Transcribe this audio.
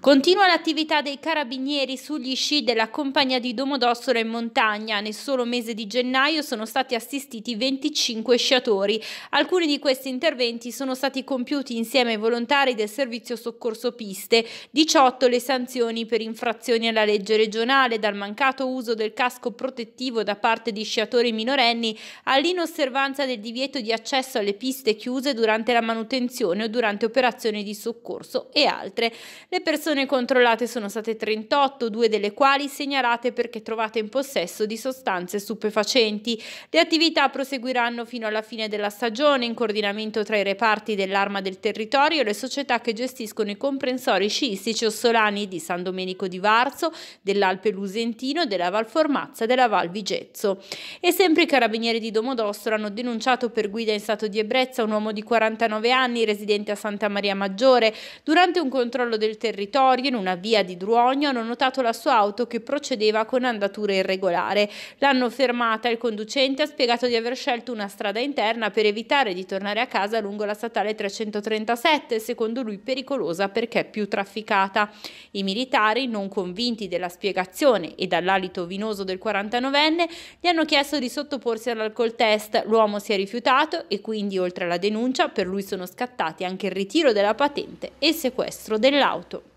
Continua l'attività dei carabinieri sugli sci della compagnia di Domodossola in montagna. Nel solo mese di gennaio sono stati assistiti 25 sciatori. Alcuni di questi interventi sono stati compiuti insieme ai volontari del servizio soccorso piste. 18 le sanzioni per infrazioni alla legge regionale, dal mancato uso del casco protettivo da parte di sciatori minorenni all'inosservanza del divieto di accesso alle piste chiuse durante la manutenzione o durante operazioni di soccorso e altre. Le persone persone controllate sono state 38, due delle quali segnalate perché trovate in possesso di sostanze stupefacenti. Le attività proseguiranno fino alla fine della stagione in coordinamento tra i reparti dell'arma del territorio e le società che gestiscono i comprensori sciistici ossolani di San Domenico di Varzo, dell'Alpe Lusentino, della Val Formazza e della Val Vigezzo. E sempre i carabinieri di Domodossola hanno denunciato per guida in stato di ebbrezza un uomo di 49 anni residente a Santa Maria Maggiore durante un controllo del territorio Vittorio, in una via di Druogno, hanno notato la sua auto che procedeva con andatura irregolare. L'hanno fermata e il conducente ha spiegato di aver scelto una strada interna per evitare di tornare a casa lungo la statale 337, secondo lui pericolosa perché più trafficata. I militari, non convinti della spiegazione e dall'alito vinoso del 49enne, gli hanno chiesto di sottoporsi all'alcol test. L'uomo si è rifiutato e quindi, oltre alla denuncia, per lui sono scattati anche il ritiro della patente e il sequestro dell'auto.